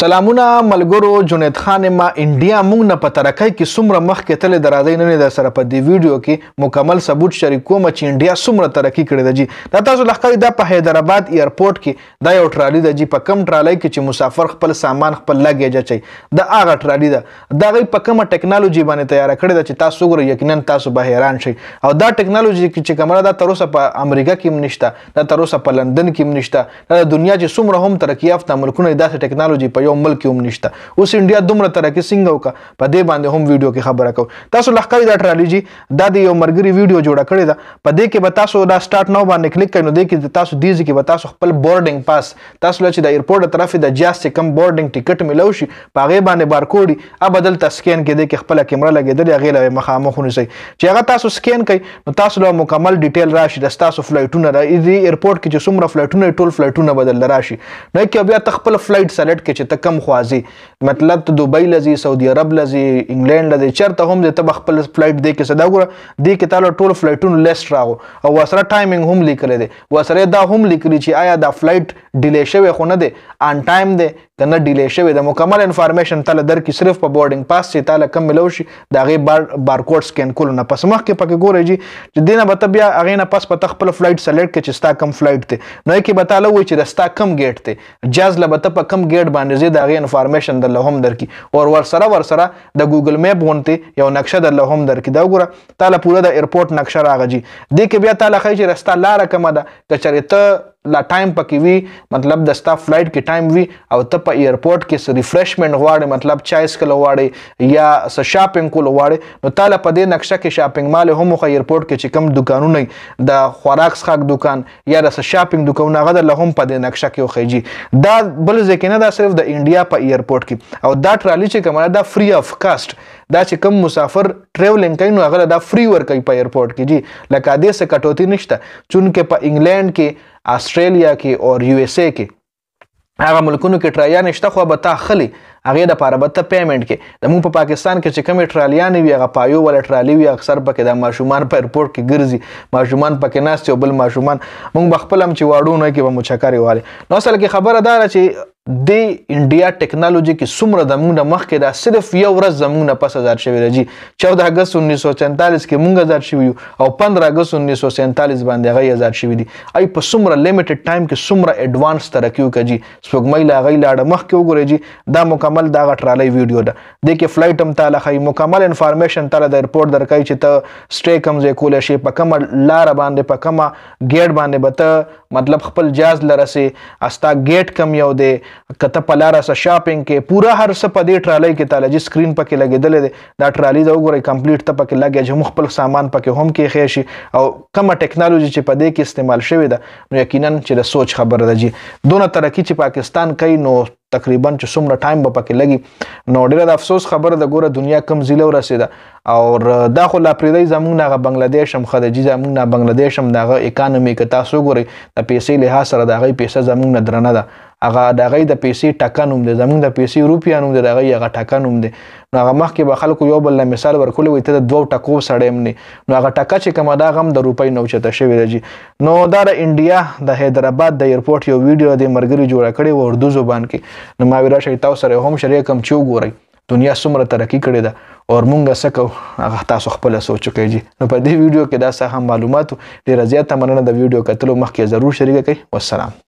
سلامونه ملګرو جنید خان ما انډیا مونږ نه په ترقۍ کې څومره مخکې تل درادې نه در سره په دې ویډیو کې مکمل ثبوت شریکوم چې انډیا څومره ترقۍ کړې ده جی دا تاسو لخوا د په حیدرآباد ایرپورټ کې دا یو ټرالی ده جی په کم ټرالی کې چې مسافر خپل سامان خپل لګیج اچي دا هغه ټرالی ده دا غي په کومه ټکنالوژي باندې تیار کړې ده چې تاسو ګورئ یقینا تاسو به حیران شئ او دا ټکنالوژي چې کومه ده تر اوسه په امریکا کې منشته دا تر اوسه په لندن کې منشته دا دنیا چې څومره هم ترقۍ یافته ملکونه داسې ټکنالوژي په یو مل کې هم نشته اوس انډیا دومره تر کې څنګه وکا په دې باندې هم ویډیو کې خبره کو تاسو لخکای دا ټرالوجي دا د یو مرګري ویډیو جوړه کړې ده په دې کې به تاسو دا سٹارټ نو باندې کلیک کړئ نو دې کې تاسو دې کې به تاسو خپل بورډینګ پاس تاسو چې د ایرپورټ طرفه د جاس کم بورډینګ ټیکټ ملو شي په هغه باندې بارکوډي ا بدل تسکین کې دې کې خپل کیمره لګیدل هغه له مخامخ ونیسي چې هغه تاسو سکین کړئ نو تاسو له مکمل ډیټیل راشي د تاسو فلایټونه د ایرپورټ کې چې څومره فلایټونه ټول فلایټونه بدل راشي نو کې بیا تخپل فلایټ سلیکټ کې چې چې ته کم خوازي مطلب ته دوبۍ لزی سعودي عرب لزی انګلند لزی چرته هم ته خپل فلایټ دی کې صدا ګوره دی کې تعالی ټول فلایټونو لیست راغو او وسره ټایمینګ هم لیکل دی وسره دا هم لیکلی چې آیا دا فلایټ ډیلی شوی خو نه دی ان ټایم دی کنه ډیلی شوی د مکمل انفارمیشن تعالی درکې صرف په بورډینګ پاس چې تعالی کم ملو شي دا غي بار بارکوډ سکین کول نه پس مخ کې پکې ګورې جی چې دینه به بیا هغه نه پس په خپل فلایټ سلیکټ کې چې ستا کم فلایټ دی نو کې به تعالی وایي چې دا ستا کم گیټ دی جاز لبته په کم گیټ باندې ورځي دا غي انفارمیشن در لهم درکې او ور سره ور سره د ګوګل میپ غونته یو نقشه در لهم درکې دا وګوره تاله پوره د ایرپورټ نقشه راغږي د کې بیا تاله خې چې رستا لار کومه ده کچریته لا ټایم پکې وي مطلب د ستا فلایټ کې ټایم وي او ته په ایرپورټ کې ریفرشمنټ غواړې مطلب چای څکل غواړې یا شاپینګ کول غواړې نو تاله په دې نقشه کې شاپینګ مال هم خو ایرپورټ کې چې کم دکانونه د خوراک څخه دکان یا د شاپینګ دکان هغه له هم په دې نقشه کې خوږي دا بل ځکه نه دا صرف د انډیا په ایرپورټ کې او دا ټرالی چې کومه دا فری اف کاست دا چې کم مسافر ټریولینګ کوي نو هغه دا فری ور کوي په ایرپورټ کې جی لکه دې څه کټوتی نشته چونکې په انګلند کې استرالیا کې او یو اس اے کې هغه ملکونو کې ټرایان شته خو به تا خلی هغه د پاره به ته پیمنټ کې د مو په پاکستان کې چې کوم ټرالیان وي هغه پایو ول ټرالی وي اکثر پکې د ماشومان په ایرپورټ کې ګرځي ماشومان پکې ناست او بل ماشومان مونږ بخپلم چې واړو نه کې به مچکاري والي نو اصل کې خبره دار چې د انډیا ټیکنالوژي کې څومره د موږ مخکې دا صرف یو ورځ زموږ نه پس هزار شوی راځي 14 اگست 1947 کې موږ هزار شوی او 15 اگست 1947 باندې غي هزار شوی دي اي په څومره لیمیټډ ټایم کې څومره اډوانس ترقیو کوي سپوږمۍ لا غي لاړه مخکې وګورئ جی دا مکمل دا غټرالي ویډیو ده د کې فلایټ هم تعالی خي مکمل انفارمیشن تعالی د ایرپورټ درکای چې ته سټې کم ځای کولای شي په کومه لار باندې په کومه ګیټ باندې به ته مطلب خپل جاز لرسه استا ګیټ کم یو دی کته پلار سره شاپینګ کې پورا هر څه په دې ټرالی کې تعالی چې سکرین پکې لګیدل دی دا ټرالی دا وګورئ کمپلیټ ته پکې لګیا چې مخبل سامان پکې هم کې خې شي او کومه ټیکنالوژي چې په دې کې استعمال شوې ده نو یقینا چې د سوچ خبره ده جی دونه ترقی چې پاکستان کوي نو تقریبا چې څومره ټایم به پکې لګي نو ډیره د افسوس خبره د ګوره دنیا کم زیله ورسیده او دا خو لا پریدي زمونږ نه بنگلاديش هم خدجی زمونږ نه بنگلاديش هم دغه اکانومي که تاسو ګوري د پیسې له لحاظ سره دغه پیسې زمونږ نه درنه ده هغه د غي د پیسې ټکنوم د زمونږ د پیسې روپیا نوم د غي هغه ټکنوم دی نو هغه مخکې به خلکو یو بل مثال ورکول وي ته دوه ټکو سړی مني نو هغه ټکا چې کومه دا غم د روپۍ نو چته شوی دی نو دا د انډیا د حیدرآباد د ایرپورټ یو ویډیو د مرګري جوړ کړی و اردو زبان کې نو ما ویرا شي تاسو سره هم شریک هم چو ګورئ دنیا څومره ترقی کړې ده او مونږه سکو هغه تاسو خپل سوچ کوي جی نو په دې ویډیو کې دا څه هم معلومات ډیر زیات مننه د ویډیو کتلو مخکې ضرور شریک کړئ والسلام